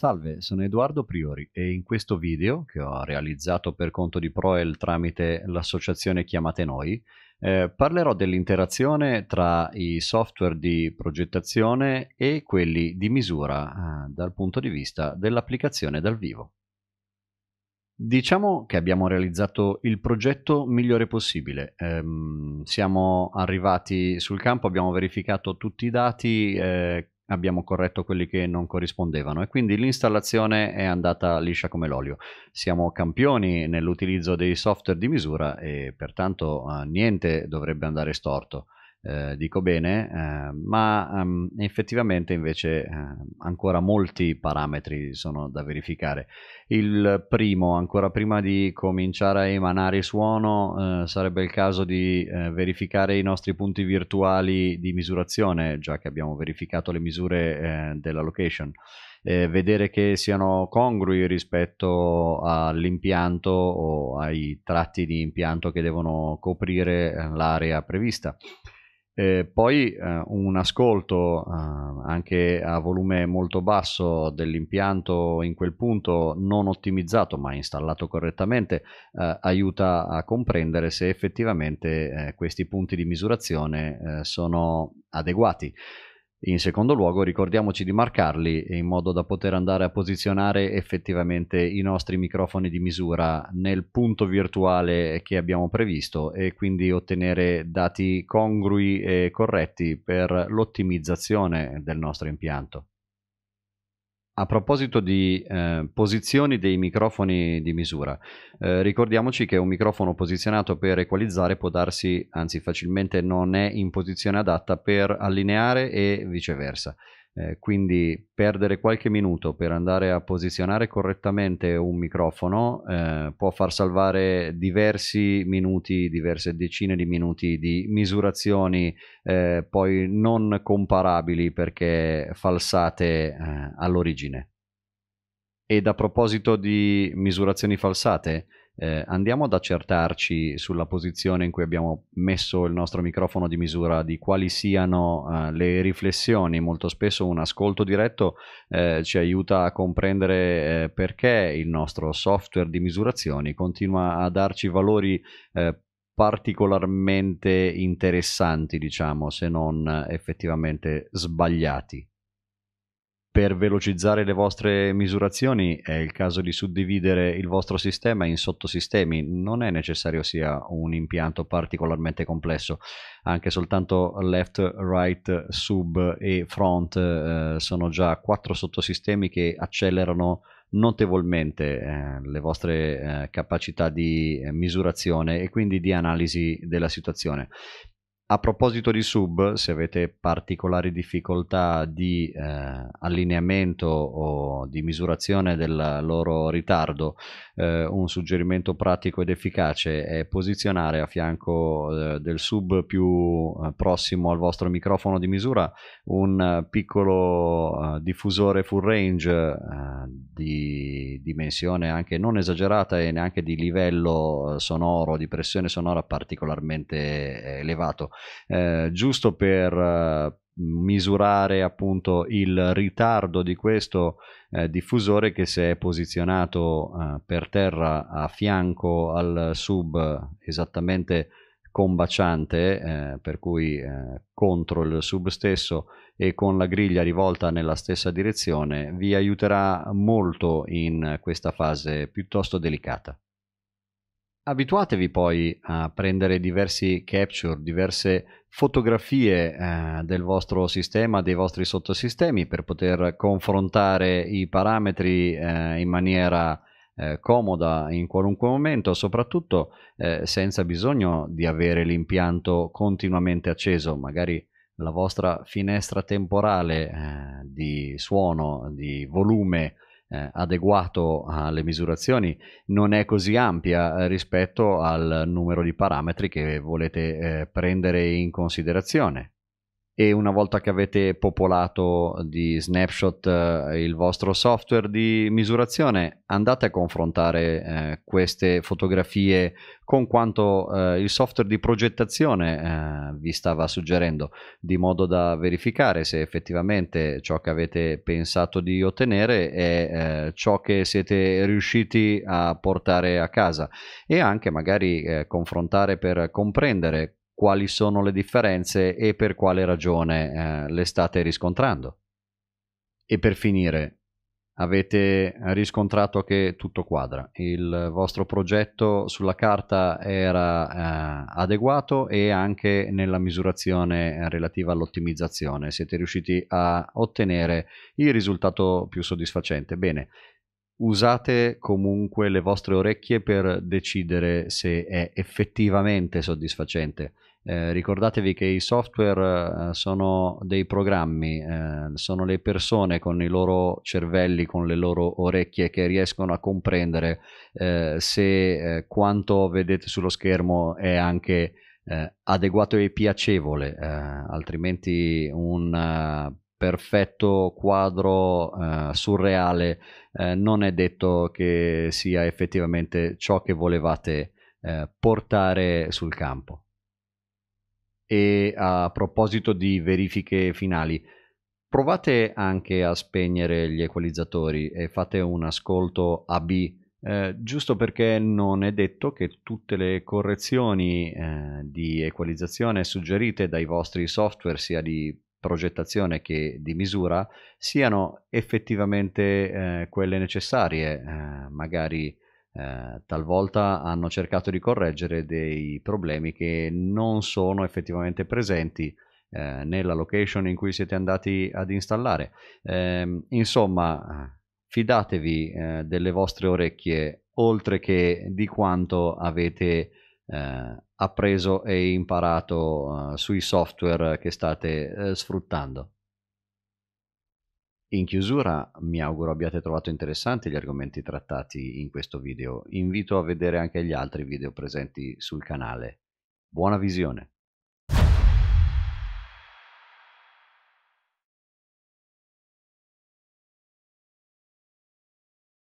Salve, sono Edoardo Priori e in questo video, che ho realizzato per conto di Proel tramite l'associazione Chiamate Noi, eh, parlerò dell'interazione tra i software di progettazione e quelli di misura eh, dal punto di vista dell'applicazione dal vivo. Diciamo che abbiamo realizzato il progetto migliore possibile. Ehm, siamo arrivati sul campo, abbiamo verificato tutti i dati eh, abbiamo corretto quelli che non corrispondevano e quindi l'installazione è andata liscia come l'olio. Siamo campioni nell'utilizzo dei software di misura e pertanto eh, niente dovrebbe andare storto. Eh, dico bene, eh, ma um, effettivamente invece eh, ancora molti parametri sono da verificare. Il primo, ancora prima di cominciare a emanare il suono, sarebbe il caso di verificare i nostri punti virtuali di misurazione, già che abbiamo verificato le misure della location. Eh, vedere che siano congrui rispetto all'impianto o ai tratti di impianto che devono coprire l'area prevista. Eh, poi eh, un ascolto eh, anche a volume molto basso dell'impianto in quel punto non ottimizzato ma installato correttamente eh, aiuta a comprendere se effettivamente eh, questi punti di misurazione eh, sono adeguati. In secondo luogo ricordiamoci di marcarli in modo da poter andare a posizionare effettivamente i nostri microfoni di misura nel punto virtuale che abbiamo previsto e quindi ottenere dati congrui e corretti per l'ottimizzazione del nostro impianto a proposito di eh, posizioni dei microfoni di misura, eh, ricordiamoci che un microfono posizionato per equalizzare può darsi, anzi facilmente non è in posizione adatta per allineare e viceversa. Eh, quindi perdere qualche minuto per andare a posizionare correttamente un microfono eh, può far salvare diversi minuti, diverse decine di minuti di misurazioni eh, poi non comparabili perché falsate eh, all'origine. Ed a proposito di misurazioni falsate, eh, andiamo ad accertarci sulla posizione in cui abbiamo messo il nostro microfono di misura, di quali siano eh, le riflessioni. Molto spesso un ascolto diretto eh, ci aiuta a comprendere eh, perché il nostro software di misurazioni continua a darci valori eh, particolarmente interessanti, diciamo, se non effettivamente sbagliati. Per velocizzare le vostre misurazioni è il caso di suddividere il vostro sistema in sottosistemi, non è necessario sia un impianto particolarmente complesso, anche soltanto left, right, sub e front eh, sono già quattro sottosistemi che accelerano notevolmente eh, le vostre eh, capacità di misurazione e quindi di analisi della situazione. A proposito di sub, se avete particolari difficoltà di eh, allineamento o di misurazione del loro ritardo, eh, un suggerimento pratico ed efficace è posizionare a fianco eh, del sub più eh, prossimo al vostro microfono di misura un eh, piccolo eh, diffusore full range di dimensione anche non esagerata e neanche di livello sonoro, di pressione sonora particolarmente elevato eh, giusto per eh, misurare appunto il ritardo di questo eh, diffusore che si è posizionato eh, per terra a fianco al sub esattamente combaciante eh, per cui eh, contro il sub stesso e con la griglia rivolta nella stessa direzione vi aiuterà molto in questa fase piuttosto delicata. Abituatevi poi a prendere diversi capture, diverse fotografie eh, del vostro sistema, dei vostri sottosistemi per poter confrontare i parametri eh, in maniera eh, comoda in qualunque momento, soprattutto eh, senza bisogno di avere l'impianto continuamente acceso, magari la vostra finestra temporale eh, di suono, di volume eh, adeguato alle misurazioni non è così ampia eh, rispetto al numero di parametri che volete eh, prendere in considerazione e una volta che avete popolato di snapshot eh, il vostro software di misurazione andate a confrontare eh, queste fotografie con quanto eh, il software di progettazione eh, vi stava suggerendo di modo da verificare se effettivamente ciò che avete pensato di ottenere è eh, ciò che siete riusciti a portare a casa e anche magari eh, confrontare per comprendere quali sono le differenze e per quale ragione eh, le state riscontrando. E per finire, avete riscontrato che tutto quadra, il vostro progetto sulla carta era eh, adeguato e anche nella misurazione relativa all'ottimizzazione siete riusciti a ottenere il risultato più soddisfacente. Bene, usate comunque le vostre orecchie per decidere se è effettivamente soddisfacente eh, ricordatevi che i software eh, sono dei programmi, eh, sono le persone con i loro cervelli, con le loro orecchie che riescono a comprendere eh, se eh, quanto vedete sullo schermo è anche eh, adeguato e piacevole, altrimenti un perfetto quadro surreale non è detto che sia effettivamente ciò che volevate portare sul campo. E a proposito di verifiche finali, provate anche a spegnere gli equalizzatori e fate un ascolto AB, eh, giusto perché non è detto che tutte le correzioni eh, di equalizzazione suggerite dai vostri software, sia di progettazione che di misura, siano effettivamente eh, quelle necessarie, eh, magari eh, talvolta hanno cercato di correggere dei problemi che non sono effettivamente presenti eh, nella location in cui siete andati ad installare. Eh, insomma, fidatevi eh, delle vostre orecchie oltre che di quanto avete eh, appreso e imparato sui software che state sfruttando. In chiusura mi auguro abbiate trovato interessanti gli argomenti trattati in questo video, invito a vedere anche gli altri video presenti sul canale. Buona visione!